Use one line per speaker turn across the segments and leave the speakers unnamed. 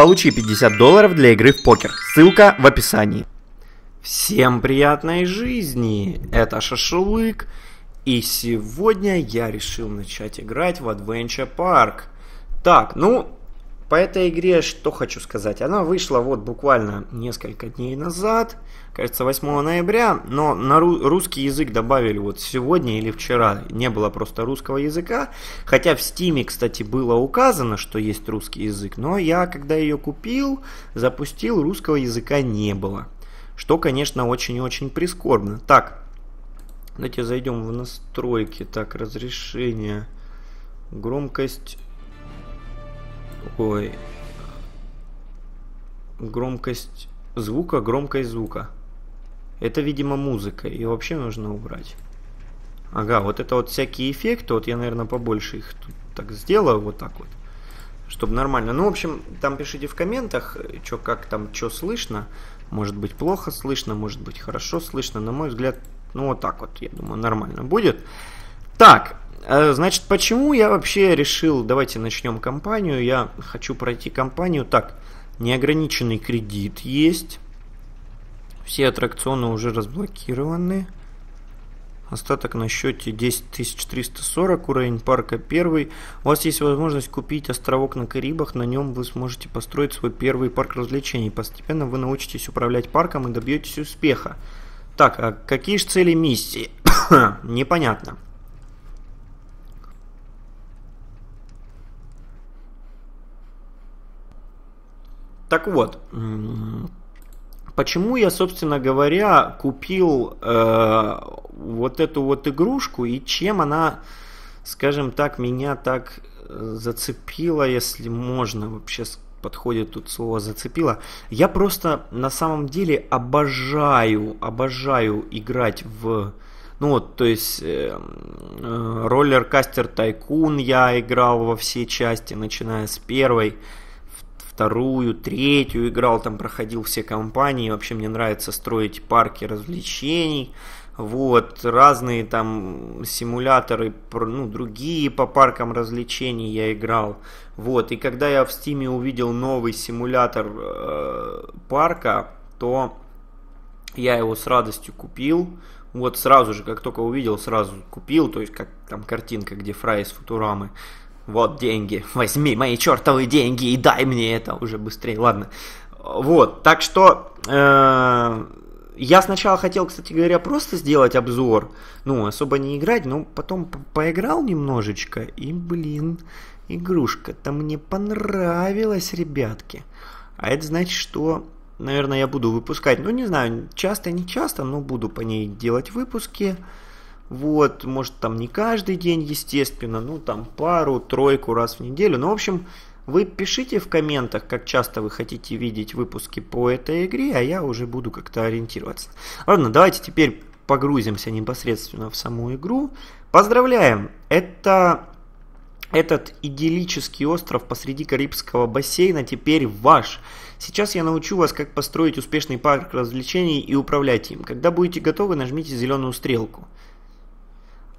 Получи 50 долларов для игры в покер. Ссылка в описании. Всем приятной жизни! Это Шашлык. И сегодня я решил начать играть в Adventure Park. Так, ну, по этой игре что хочу сказать. Она вышла вот буквально несколько дней назад, кажется 8 ноября, но на ру- русский язык добавили вот сегодня или вчера. Не было просто русского языка, хотя в Стиме, кстати, было указано, что есть русский язык, но я, когда ее купил, запустил, русского языка не было. Что, конечно, очень-очень прискорбно. Так, давайте зайдем в настройки. Так, разрешение, громкость Ой. Громкость звука, громкость звука. Это, видимо, музыка. Ее вообще нужно убрать. Ага, вот это вот всякие эффекты. Вот я, наверное, побольше их тут так сделаю. Вот так вот. Чтобы нормально. Ну, в общем, там пишите в комментах, что как там, что слышно. Может быть, плохо слышно, может быть, хорошо слышно. На мой взгляд, ну, вот так вот, я думаю, нормально будет. Так, а, значит, почему я вообще решил, давайте начнем компанию. Я хочу пройти компанию. Так, неограниченный кредит есть. Все аттракционы уже разблокированы. Остаток на счете 10340, уровень парка первый. У вас есть возможность купить островок на Карибах, на нем вы сможете построить свой первый парк развлечений. Постепенно вы научитесь управлять парком и добьетесь успеха. Так, а какие же цели миссии? Непонятно. Так вот, почему я, собственно говоря, купил э, вот эту вот игрушку и чем она, скажем так, меня так э, зацепила, если можно вообще подходит тут слово зацепила? Я просто на самом деле обожаю, обожаю играть в ну вот, то есть э, э, роллер-кастер Тайкун я играл во все части, начиная с первой вторую, третью играл, там проходил все компании. Вообще мне нравится строить парки развлечений. Вот, разные там симуляторы, ну, другие по паркам развлечений я играл. Вот, и когда я в Стиме увидел новый симулятор э, парка, то я его с радостью купил. Вот сразу же, как только увидел, сразу купил, то есть как там картинка, где Фрай из Футурамы. Вот деньги, возьми мои чертовые деньги и дай мне это уже быстрее, ладно. Вот, так что э, я сначала хотел, кстати говоря, просто сделать обзор, ну, особо не играть, но потом поиграл немножечко, и, блин, игрушка-то мне понравилась, ребятки. А это значит, что, наверное, я буду выпускать, ну, не знаю, часто, не часто, но буду по ней делать выпуски. Э, вот, может, там не каждый день, естественно, ну, там пару-тройку раз в неделю. Ну, в общем, вы пишите в комментах, как часто вы хотите видеть выпуски по этой игре, а я уже буду как-то ориентироваться. Ладно, давайте теперь погрузимся непосредственно в саму игру. Поздравляем! Это этот идиллический остров посреди Карибского бассейна теперь ваш. Сейчас я научу вас, как построить успешный парк развлечений и управлять им. Когда будете готовы, нажмите зеленую стрелку.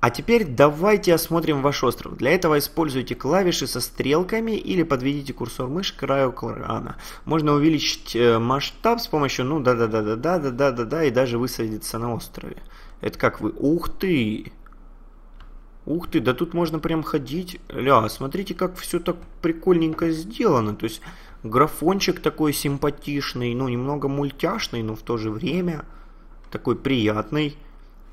А теперь давайте осмотрим ваш остров. Для этого используйте клавиши со стрелками или подведите курсор мыши к краю экрана. Можно увеличить э, масштаб с помощью ну да да да да да да да да да и даже высадиться на острове. Это как вы? Ух ты! Ух ты, да тут можно прям ходить. Ля, смотрите, как все так прикольненько сделано. То есть графончик такой симпатичный, ну немного мультяшный, но в то же время такой приятный.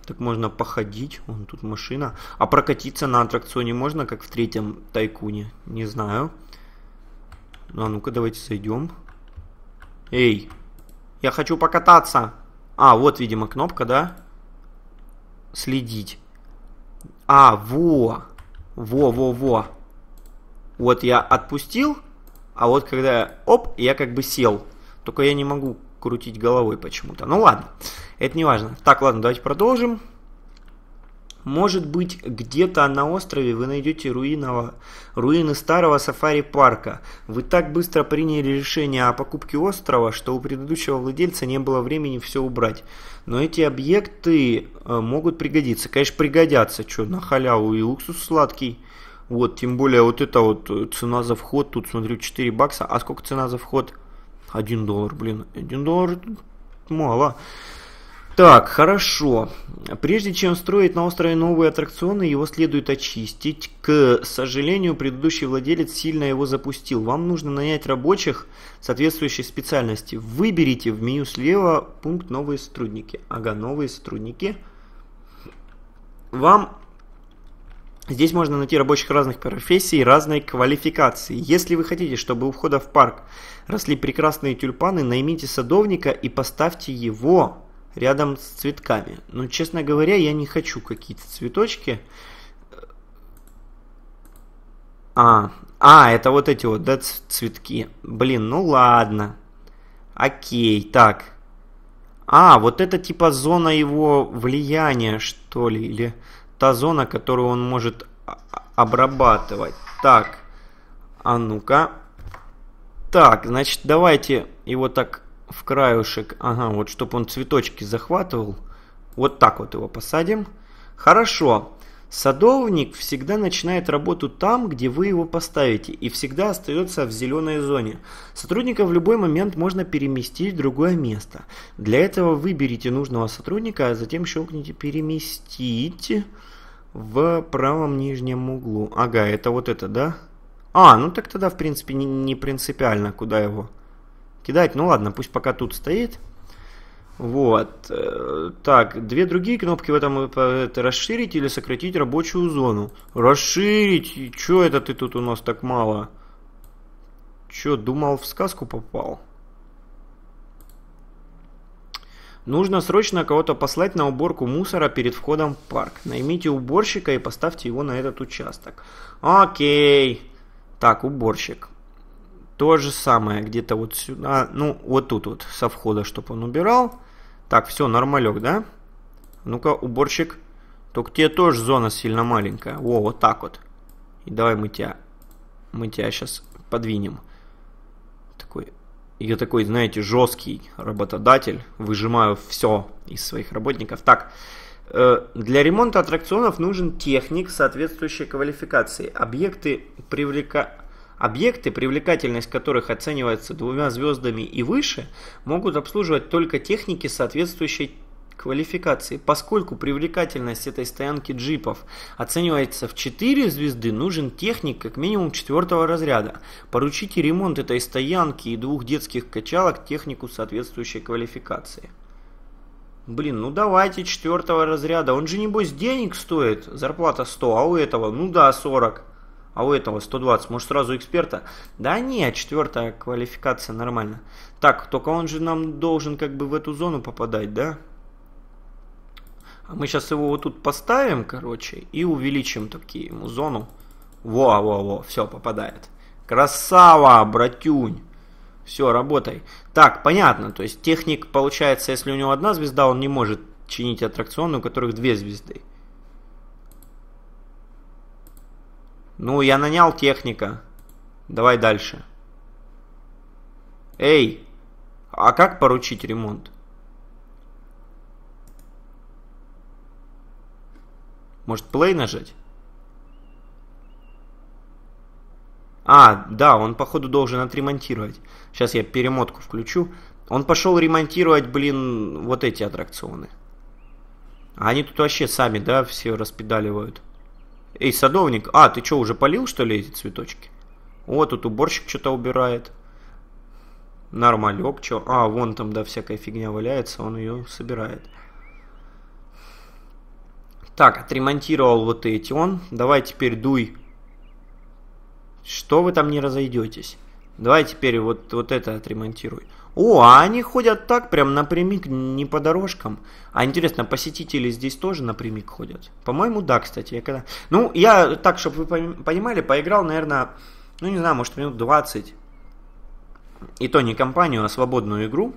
Так можно походить, вон тут машина. А прокатиться на аттракционе можно, как в третьем Тайкуне? Не знаю. Ну А ну-ка, давайте сойдем. Эй, я хочу покататься. А, вот, видимо, кнопка, да? Следить. А, во. Во-во-во. Вот я отпустил, а вот когда я, оп, я как бы сел. Только я не могу крутить головой почему-то. Ну ладно. Это не важно. Так, ладно, давайте продолжим. Может быть, где-то на острове вы найдете руинного, руины старого сафари-парка. Вы так быстро приняли решение о покупке острова, что у предыдущего владельца не было времени все убрать. Но эти объекты э, могут пригодиться. Конечно, пригодятся. Что, на халяву и уксус сладкий. Вот, тем более вот это вот э, цена за вход. Тут, смотрю, 4 бакса. А сколько цена за вход? 1 доллар, блин. 1 доллар мало. Так, хорошо. Прежде чем строить на острове новые аттракционы, его следует очистить. К сожалению, предыдущий владелец сильно его запустил. Вам нужно нанять рабочих соответствующей специальности. Выберите в меню слева пункт «Новые сотрудники». Ага, «Новые сотрудники». Вам Здесь можно найти рабочих разных профессий и разной квалификации. Если вы хотите, чтобы у входа в парк росли прекрасные тюльпаны, наймите садовника и поставьте его рядом с цветками. Но, честно говоря, я не хочу какие-то цветочки. А, а, это вот эти вот, да, цветки. Блин, ну ладно. Окей, так. А, вот это типа зона его влияния, что ли, или та зона, которую он может обрабатывать. Так, а ну-ка. Так, значит, давайте его так в краюшек, ага, вот чтобы он цветочки захватывал. Вот так вот его посадим. Хорошо. Садовник всегда начинает работу там, где вы его поставите, и всегда остается в зеленой зоне. Сотрудника в любой момент можно переместить в другое место. Для этого выберите нужного сотрудника, а затем щелкните «Переместить» в правом нижнем углу. Ага, это вот это, да? А, ну так тогда в принципе не принципиально, куда его кидать. Ну ладно, пусть пока тут стоит. Вот. Э, так, две другие кнопки в этом э, это расширить или сократить рабочую зону. Расширить. Чё это ты тут у нас так мало? Чё, думал, в сказку попал? Нужно срочно кого-то послать на уборку мусора перед входом в парк. Наймите уборщика и поставьте его на этот участок. Окей. Так, уборщик. То же самое где-то вот сюда, ну вот тут вот со входа, чтобы он убирал. Так, все, нормалек, да? Ну-ка, уборщик. Только тебе тоже зона сильно маленькая. Во, вот так вот. И давай мы тебя, мы тебя сейчас подвинем. Такой, я такой, знаете, жесткий работодатель. Выжимаю все из своих работников. Так, э, для ремонта аттракционов нужен техник соответствующей квалификации. Объекты привлека... Объекты, привлекательность которых оценивается двумя звездами и выше, могут обслуживать только техники соответствующей квалификации, поскольку привлекательность этой стоянки джипов оценивается в 4 звезды, нужен техник как минимум четвертого разряда. Поручите ремонт этой стоянки и двух детских качалок технику соответствующей квалификации. Блин, ну давайте четвертого разряда, он же небось денег стоит, зарплата 100, а у этого ну да 40 а у этого 120, может сразу эксперта? Да нет, четвертая квалификация нормально. Так, только он же нам должен как бы в эту зону попадать, да? А мы сейчас его вот тут поставим, короче, и увеличим таки ему зону. Во-во-во, все, попадает. Красава, братюнь. Все, работай. Так, понятно, то есть техник, получается, если у него одна звезда, он не может чинить аттракционы, у которых две звезды. Ну, я нанял техника. Давай дальше. Эй, а как поручить ремонт? Может, плей нажать? А, да, он, походу, должен отремонтировать. Сейчас я перемотку включу. Он пошел ремонтировать, блин, вот эти аттракционы. А они тут вообще сами, да, все распедаливают. Эй, садовник, а, ты что, уже полил, что ли, эти цветочки? О, тут уборщик что-то убирает. Нормалек, что? А, вон там, да, всякая фигня валяется, он ее собирает. Так, отремонтировал вот эти он. Давай теперь дуй. Что вы там не разойдетесь? Давай теперь вот, вот это отремонтируй. О, а они ходят так, прям напрямик, не по дорожкам. А интересно, посетители здесь тоже напрямик ходят? По-моему, да, кстати. Я когда... Ну, я так, чтобы вы понимали, поиграл, наверное, ну не знаю, может минут 20. И то не компанию, а свободную игру.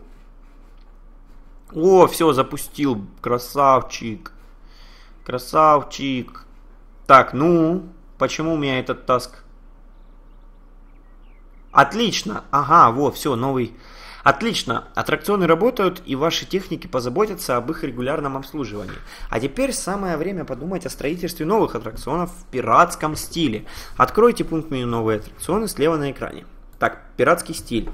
О, все, запустил, красавчик. Красавчик. Так, ну, почему у меня этот таск? Отлично. Ага, вот, все, новый Отлично, аттракционы работают и ваши техники позаботятся об их регулярном обслуживании. А теперь самое время подумать о строительстве новых аттракционов в пиратском стиле. Откройте пункт меню «Новые аттракционы» слева на экране. Так, пиратский стиль.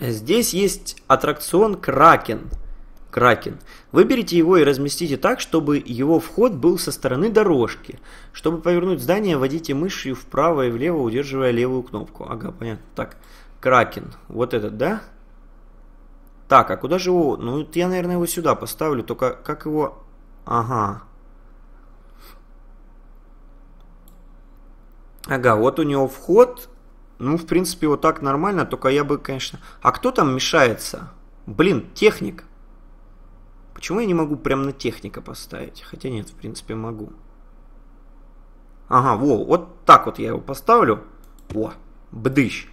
Здесь есть аттракцион Кракен. Кракен. Выберите его и разместите так, чтобы его вход был со стороны дорожки. Чтобы повернуть здание, водите мышью вправо и влево, удерживая левую кнопку. Ага, понятно. Так, Кракен. Вот этот, да? Так, а куда же его? Ну, я, наверное, его сюда поставлю. Только как его... Ага. Ага, вот у него вход. Ну, в принципе, вот так нормально. Только я бы, конечно... А кто там мешается? Блин, техник. Почему я не могу прям на техника поставить? Хотя нет, в принципе, могу. Ага, во, вот так вот я его поставлю. О, бдыщ.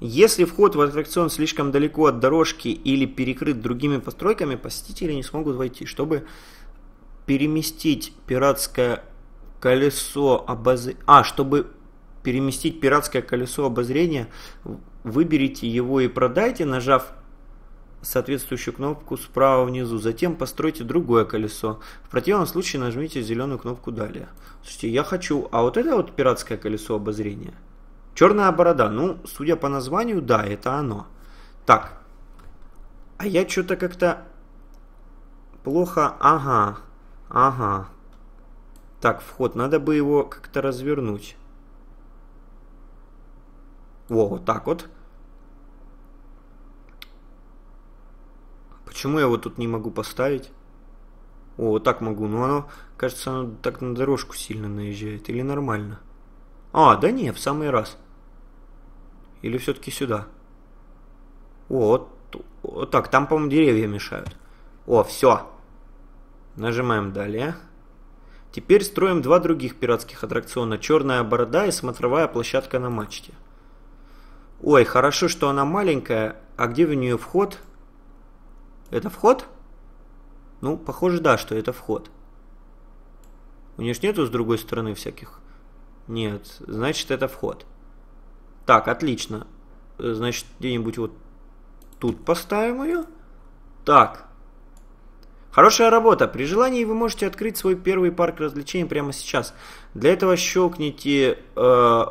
Если вход в аттракцион слишком далеко от дорожки или перекрыт другими постройками, посетители не смогут войти. Чтобы переместить пиратское колесо обозрения... А, чтобы переместить пиратское колесо обозрения, выберите его и продайте, нажав соответствующую кнопку справа внизу. Затем постройте другое колесо. В противном случае нажмите зеленую кнопку «Далее». Слушайте, я хочу... А вот это вот пиратское колесо обозрения – Черная борода, ну, судя по названию, да, это оно. Так, а я что-то как-то плохо... Ага, ага. Так, вход, надо бы его как-то развернуть. Во, вот так вот. Почему я его тут не могу поставить? О, вот так могу. Ну, оно, кажется, оно так на дорожку сильно наезжает. Или нормально? А, да не, в самый раз. Или все-таки сюда? Вот. Так, там, по-моему, деревья мешают. О, все. Нажимаем далее. Теперь строим два других пиратских аттракциона. Черная борода и смотровая площадка на мачте. Ой, хорошо, что она маленькая. А где в нее вход? Это вход? Ну, похоже, да, что это вход. У нее ж нету с другой стороны всяких? Нет, значит это вход. Так, отлично. Э, значит, где-нибудь вот тут поставим ее. Так. Хорошая работа. При желании вы можете открыть свой первый парк развлечений прямо сейчас. Для этого щелкните э,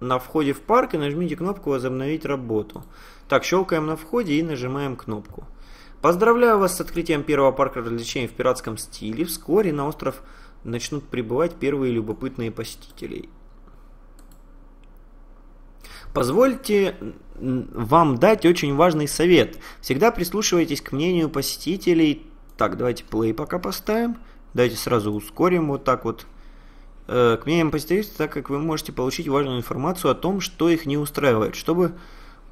на входе в парк и нажмите кнопку «Возобновить работу». Так, щелкаем на входе и нажимаем кнопку. Поздравляю вас с открытием первого парка развлечений в пиратском стиле. Вскоре на остров начнут прибывать первые любопытные посетители. Позвольте вам дать очень важный совет. Всегда прислушивайтесь к мнению посетителей. Так, давайте плей пока поставим. Давайте сразу ускорим вот так вот. Э, к мнениям посетителей, так как вы можете получить важную информацию о том, что их не устраивает. Чтобы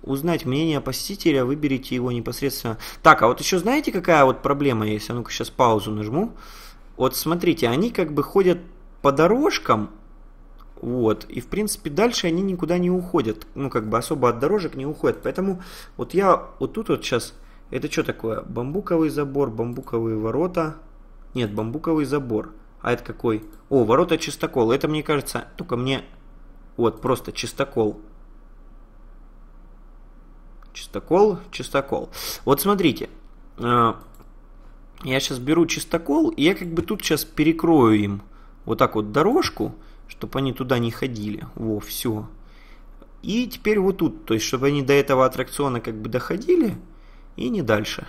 узнать мнение посетителя, выберите его непосредственно. Так, а вот еще знаете, какая вот проблема есть? А ну-ка сейчас паузу нажму. Вот смотрите, они как бы ходят по дорожкам, вот. И, в принципе, дальше они никуда не уходят. Ну, как бы особо от дорожек не уходят. Поэтому вот я вот тут вот сейчас... Это что такое? Бамбуковый забор, бамбуковые ворота. Нет, бамбуковый забор. А это какой? О, ворота чистокол. Это, мне кажется, только мне... Вот, просто чистокол. Чистокол, чистокол. Вот смотрите. Э, я сейчас беру чистокол, и я как бы тут сейчас перекрою им вот так вот дорожку чтобы они туда не ходили. Во, все. И теперь вот тут, то есть, чтобы они до этого аттракциона как бы доходили и не дальше.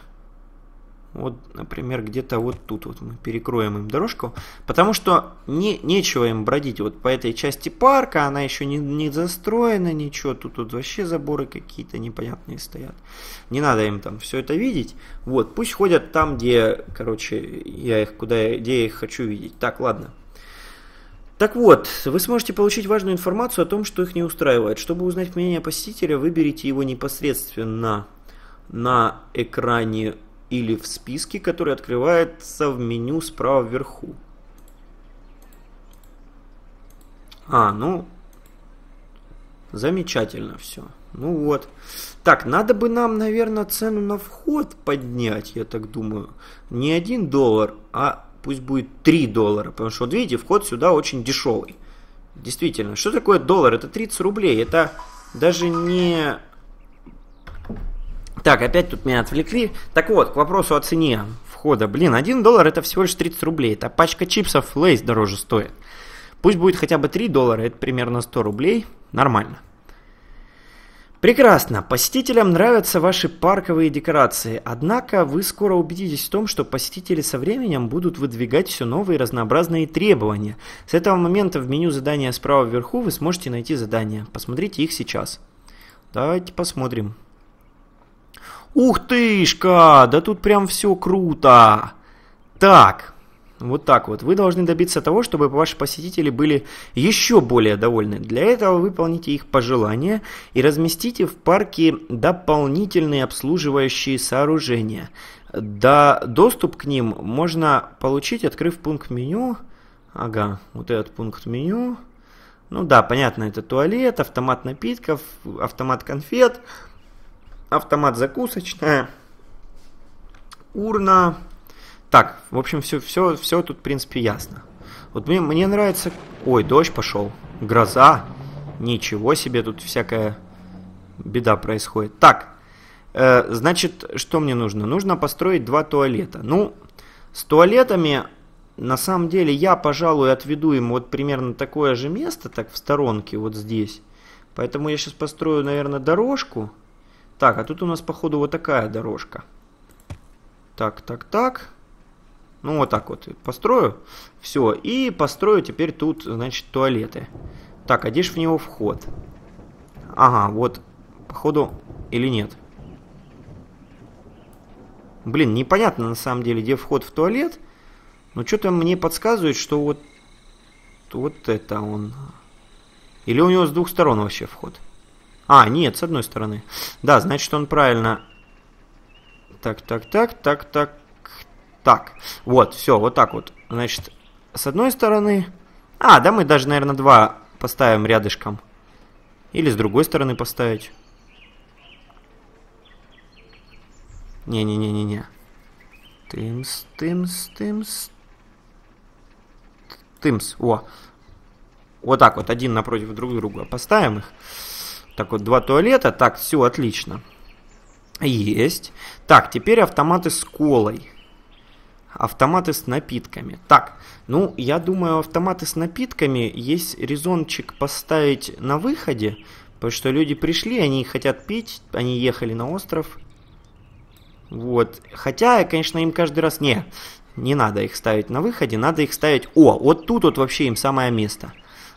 Вот, например, где-то вот тут вот мы перекроем им дорожку, потому что не, нечего им бродить вот по этой части парка, она еще не, не застроена, ничего, тут, тут вообще заборы какие-то непонятные стоят. Не надо им там все это видеть. Вот, пусть ходят там, где, короче, я их, куда, где я их хочу видеть. Так, ладно. Так вот, вы сможете получить важную информацию о том, что их не устраивает. Чтобы узнать мнение посетителя, выберите его непосредственно на экране или в списке, который открывается в меню справа вверху. А, ну, замечательно все. Ну вот. Так, надо бы нам, наверное, цену на вход поднять, я так думаю. Не один доллар, а пусть будет 3 доллара, потому что, вот видите, вход сюда очень дешевый. Действительно, что такое доллар? Это 30 рублей, это даже не... Так, опять тут меня отвлекли. Так вот, к вопросу о цене входа. Блин, 1 доллар это всего лишь 30 рублей. Это пачка чипсов Лейс дороже стоит. Пусть будет хотя бы 3 доллара, это примерно 100 рублей. Нормально. Прекрасно, посетителям нравятся ваши парковые декорации, однако вы скоро убедитесь в том, что посетители со временем будут выдвигать все новые разнообразные требования. С этого момента в меню задания справа вверху вы сможете найти задания. Посмотрите их сейчас. Давайте посмотрим. Ух ты, да тут прям все круто. Так, вот так вот. Вы должны добиться того, чтобы ваши посетители были еще более довольны. Для этого выполните их пожелания и разместите в парке дополнительные обслуживающие сооружения. Да, доступ к ним можно получить, открыв пункт меню. Ага, вот этот пункт меню. Ну да, понятно, это туалет, автомат напитков, автомат конфет, автомат закусочная, урна, так, в общем, все, все, все тут, в принципе, ясно. Вот мне, мне нравится... Ой, дождь пошел. Гроза. Ничего себе, тут всякая беда происходит. Так, э, значит, что мне нужно? Нужно построить два туалета. Ну, с туалетами, на самом деле, я, пожалуй, отведу им вот примерно такое же место, так в сторонке, вот здесь. Поэтому я сейчас построю, наверное, дорожку. Так, а тут у нас, походу, вот такая дорожка. Так, так, так. Ну, вот так вот построю. Все. И построю теперь тут, значит, туалеты. Так, а где же в него вход? Ага, вот, походу, или нет. Блин, непонятно на самом деле, где вход в туалет. Но что-то мне подсказывает, что вот... Вот это он. Или у него с двух сторон вообще вход? А, нет, с одной стороны. Да, значит, он правильно... Так, так, так, так, так, так, вот, все, вот так вот. Значит, с одной стороны... А, да, мы даже, наверное, два поставим рядышком. Или с другой стороны поставить. Не-не-не-не-не. Тимс, Тимс, Тимс. Тымс, о. Вот так вот, один напротив друг друга. Поставим их. Так вот, два туалета. Так, все отлично. Есть. Так, теперь автоматы с колой. Автоматы с напитками. Так, ну, я думаю, автоматы с напитками есть резончик поставить на выходе, потому что люди пришли, они хотят пить, они ехали на остров. Вот. Хотя, конечно, им каждый раз... Не, не надо их ставить на выходе, надо их ставить... О, вот тут вот вообще им самое место.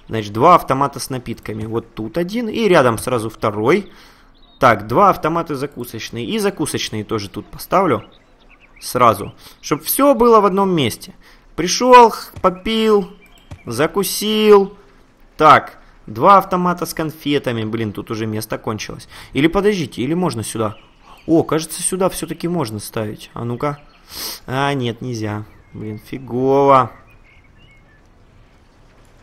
Значит, два автомата с напитками. Вот тут один, и рядом сразу второй. Так, два автомата закусочные. И закусочные тоже тут поставлю сразу, чтобы все было в одном месте. Пришел, попил, закусил. Так, два автомата с конфетами. Блин, тут уже место кончилось. Или подождите, или можно сюда. О, кажется, сюда все-таки можно ставить. А ну-ка. А, нет, нельзя. Блин, фигово.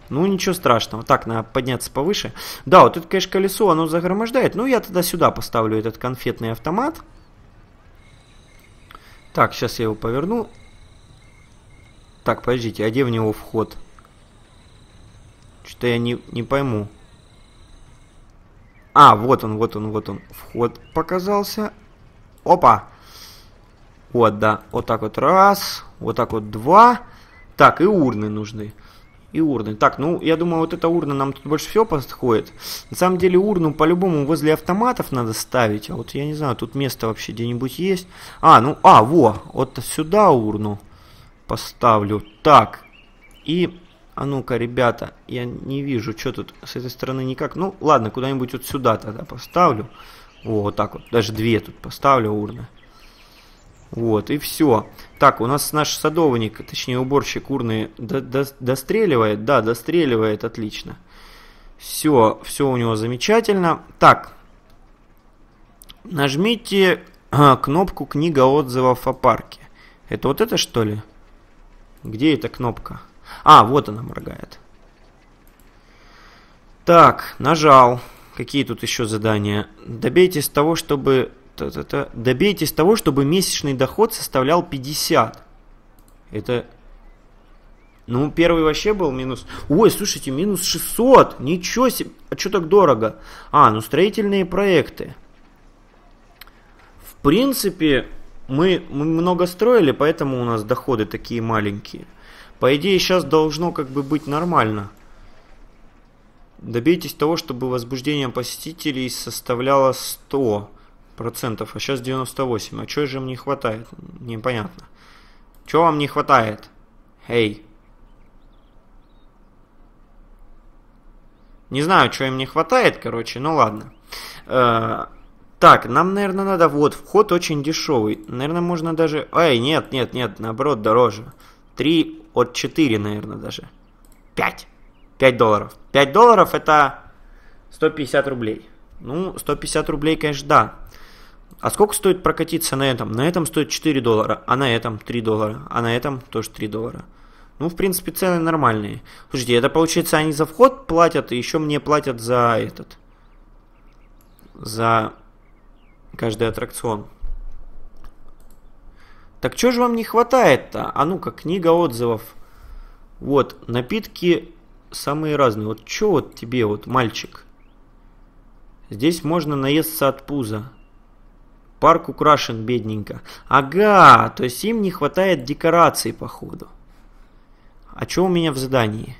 Ну, ничего страшного. Так, надо подняться повыше. Да, вот это, конечно, колесо, оно загромождает. Ну, я тогда сюда поставлю этот конфетный автомат. Так, сейчас я его поверну. Так, подождите, а где в него вход? Что-то я не, не пойму. А, вот он, вот он, вот он. Вход показался. Опа! Вот, да. Вот так вот раз. Вот так вот два. Так, и урны нужны и урны. Так, ну, я думаю, вот эта урна нам тут больше всего подходит. На самом деле, урну по-любому возле автоматов надо ставить. А вот, я не знаю, тут место вообще где-нибудь есть. А, ну, а, во, вот сюда урну поставлю. Так, и... А ну-ка, ребята, я не вижу, что тут с этой стороны никак. Ну, ладно, куда-нибудь вот сюда тогда поставлю. О, вот так вот, даже две тут поставлю урны. Вот, и все. Так, у нас наш садовник, точнее уборщик урны до до достреливает. Да, достреливает, отлично. Все, все у него замечательно. Так, нажмите э, кнопку «Книга отзывов о парке». Это вот это что ли? Где эта кнопка? А, вот она моргает. Так, нажал. Какие тут еще задания? Добейтесь того, чтобы та -та -та. добейтесь того, чтобы месячный доход составлял 50. Это... Ну, первый вообще был минус... Ой, слушайте, минус 600! Ничего себе! А что так дорого? А, ну строительные проекты. В принципе, мы, мы много строили, поэтому у нас доходы такие маленькие. По идее, сейчас должно как бы быть нормально. Добейтесь того, чтобы возбуждение посетителей составляло 100 процентов, а сейчас 98. А чего же им не хватает? Непонятно. Чего вам не хватает? Эй. Не знаю, чего им не хватает, короче, ну ладно. Э -э так, нам, наверное, надо... Вот, вход очень дешевый. Наверное, можно даже... ай нет, нет, нет, наоборот, дороже. 3 от 4, наверное, даже. 5. 5 долларов. 5 долларов это 150 рублей. Ну, 150 рублей, конечно, да. А сколько стоит прокатиться на этом? На этом стоит 4 доллара, а на этом 3 доллара, а на этом тоже 3 доллара. Ну, в принципе, цены нормальные. Слушайте, это получается, они за вход платят, и еще мне платят за этот. За каждый аттракцион. Так что же вам не хватает-то? А ну-ка, книга отзывов. Вот, напитки самые разные. Вот что вот тебе, вот, мальчик? Здесь можно наесться от пуза парк украшен бедненько. Ага, то есть им не хватает декораций, походу. А что у меня в задании?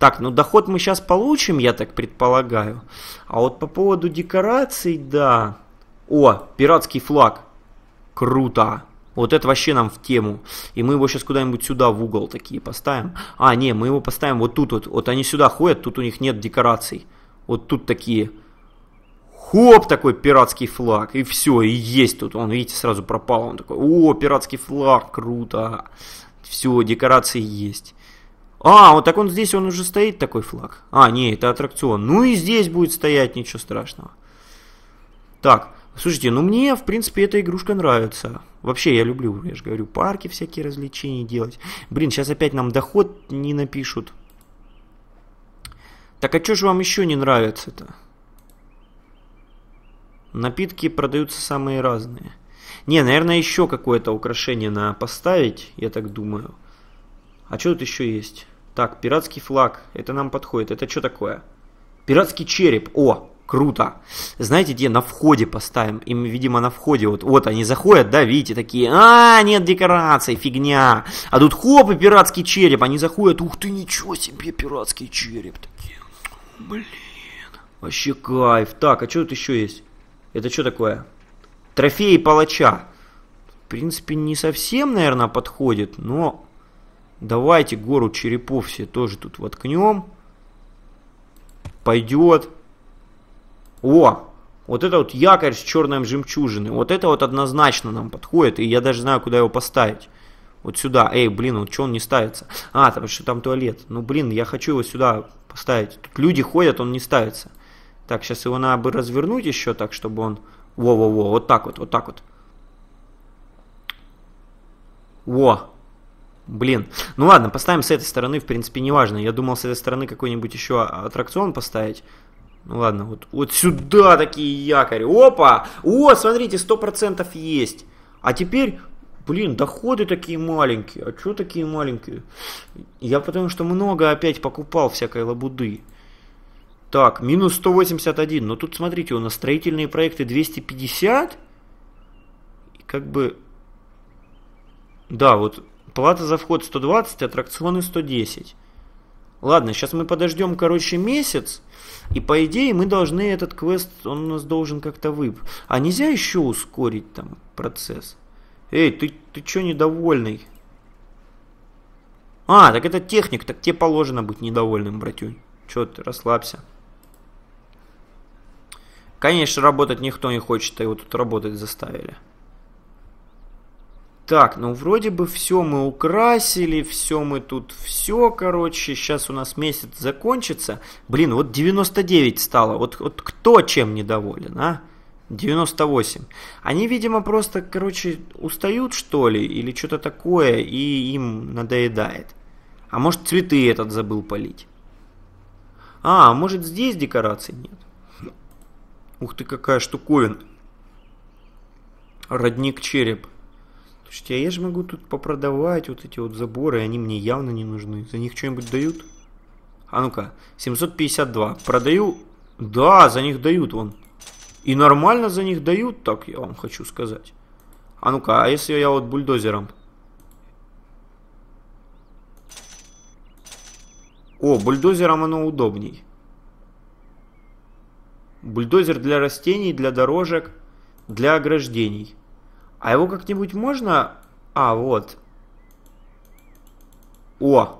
Так, ну доход мы сейчас получим, я так предполагаю. А вот по поводу декораций, да. О, пиратский флаг. Круто. Вот это вообще нам в тему. И мы его сейчас куда-нибудь сюда в угол такие поставим. А, не, мы его поставим вот тут вот. Вот они сюда ходят, тут у них нет декораций. Вот тут такие хоп, такой пиратский флаг, и все, и есть тут, он, видите, сразу пропал, он такой, о, пиратский флаг, круто, все, декорации есть. А, вот так он здесь, он уже стоит, такой флаг. А, не, это аттракцион. Ну и здесь будет стоять, ничего страшного. Так, слушайте, ну мне, в принципе, эта игрушка нравится. Вообще, я люблю, я же говорю, парки всякие развлечения делать. Блин, сейчас опять нам доход не напишут. Так а что же вам еще не нравится-то? Напитки продаются самые разные. Не, наверное, еще какое-то украшение на поставить, я так думаю. А что тут еще есть? Так, пиратский флаг, это нам подходит. Это что такое? Пиратский череп, о, круто. Знаете, где на входе поставим? Им, видимо, на входе вот, вот они заходят, да, видите, такие, а, нет декораций, фигня. А тут хоп, и пиратский череп, они заходят, ух ты, ничего себе, пиратский череп. Такие, блин, вообще кайф. Так, а что тут еще есть? Это что такое? Трофеи палача. В принципе, не совсем, наверное, подходит, но давайте гору черепов все тоже тут воткнем. Пойдет. О, вот это вот якорь с черной жемчужиной, Вот это вот однозначно нам подходит, и я даже знаю, куда его поставить. Вот сюда. Эй, блин, вот что он не ставится? А, там что там туалет. Ну, блин, я хочу его сюда поставить. Тут люди ходят, он не ставится. Так, сейчас его надо бы развернуть еще так, чтобы он... Во-во-во, вот так вот, вот так вот. Во! Блин. Ну ладно, поставим с этой стороны, в принципе, неважно. Я думал с этой стороны какой-нибудь еще аттракцион поставить. Ну ладно, вот, вот сюда такие якори. Опа! О, смотрите, 100% есть. А теперь, блин, доходы такие маленькие. А что такие маленькие? Я потому что много опять покупал всякой лабуды. Так, минус 181. Но тут, смотрите, у нас строительные проекты 250. Как бы... Да, вот плата за вход 120, аттракционы 110. Ладно, сейчас мы подождем, короче, месяц. И по идее мы должны этот квест, он у нас должен как-то вып. А нельзя еще ускорить там процесс? Эй, ты, ты что, недовольный? А, так это техник, так тебе положено быть недовольным, братюнь. Че ты, расслабься. Конечно, работать никто не хочет, а его тут работать заставили. Так, ну вроде бы все мы украсили, все мы тут, все, короче, сейчас у нас месяц закончится. Блин, вот 99 стало, вот, вот кто чем недоволен, а? 98. Они, видимо, просто, короче, устают, что ли, или что-то такое, и им надоедает. А может, цветы этот забыл полить? А, может, здесь декораций нет? Ух ты, какая штуковина. Родник череп. Слушайте, а я же могу тут попродавать вот эти вот заборы, они мне явно не нужны. За них что-нибудь дают? А ну-ка, 752. Продаю? Да, за них дают, вон. И нормально за них дают, так я вам хочу сказать. А ну-ка, а если я вот бульдозером? О, бульдозером оно удобней. Бульдозер для растений, для дорожек, для ограждений. А его как-нибудь можно... А, вот. О!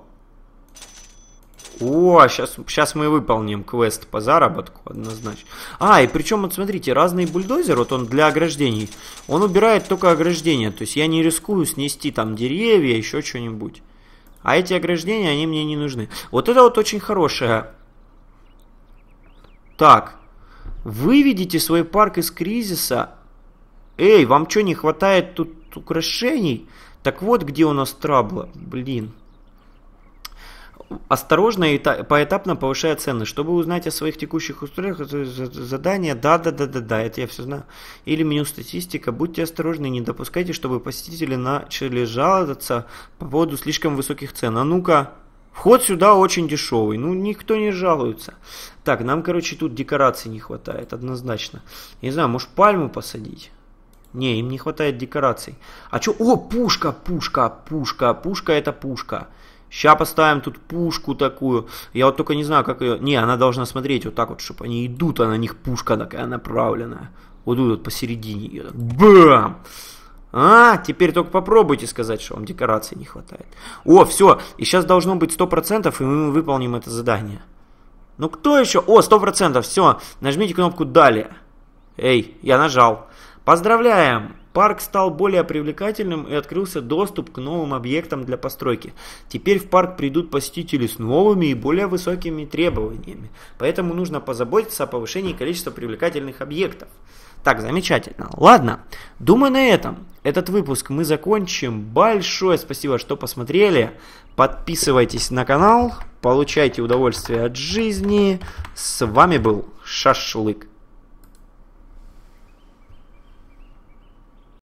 О, сейчас, сейчас мы выполним квест по заработку, однозначно. А, и причем, вот смотрите, разный бульдозер, вот он для ограждений, он убирает только ограждения, то есть я не рискую снести там деревья, еще что-нибудь. А эти ограждения, они мне не нужны. Вот это вот очень хорошее. Так, Выведите свой парк из кризиса. Эй, вам что, не хватает тут украшений? Так вот, где у нас трабла. Блин. Осторожно и поэтапно повышая цены. Чтобы узнать о своих текущих условиях, задание. да-да-да-да-да, это я все знаю. Или меню статистика, будьте осторожны, не допускайте, чтобы посетители начали жаловаться по поводу слишком высоких цен. А ну-ка, Вход сюда очень дешевый, ну никто не жалуется. Так, нам, короче, тут декораций не хватает, однозначно. Не знаю, может пальму посадить? Не, им не хватает декораций. А чё? О, пушка, пушка, пушка, пушка это пушка. Сейчас поставим тут пушку такую. Я вот только не знаю, как ее... Не, она должна смотреть вот так вот, чтобы они идут, а на них пушка такая направленная. Вот тут вот посередине ее. Бам! А, теперь только попробуйте сказать, что вам декорации не хватает. О, все, и сейчас должно быть 100%, и мы выполним это задание. Ну кто еще? О, 100%, все, нажмите кнопку «Далее». Эй, я нажал. Поздравляем! Парк стал более привлекательным и открылся доступ к новым объектам для постройки. Теперь в парк придут посетители с новыми и более высокими требованиями. Поэтому нужно позаботиться о повышении количества привлекательных объектов. Так, замечательно. Ладно, думаю на этом. Этот выпуск мы закончим. Большое спасибо, что посмотрели. Подписывайтесь на канал, получайте удовольствие от жизни. С вами был Шашлык.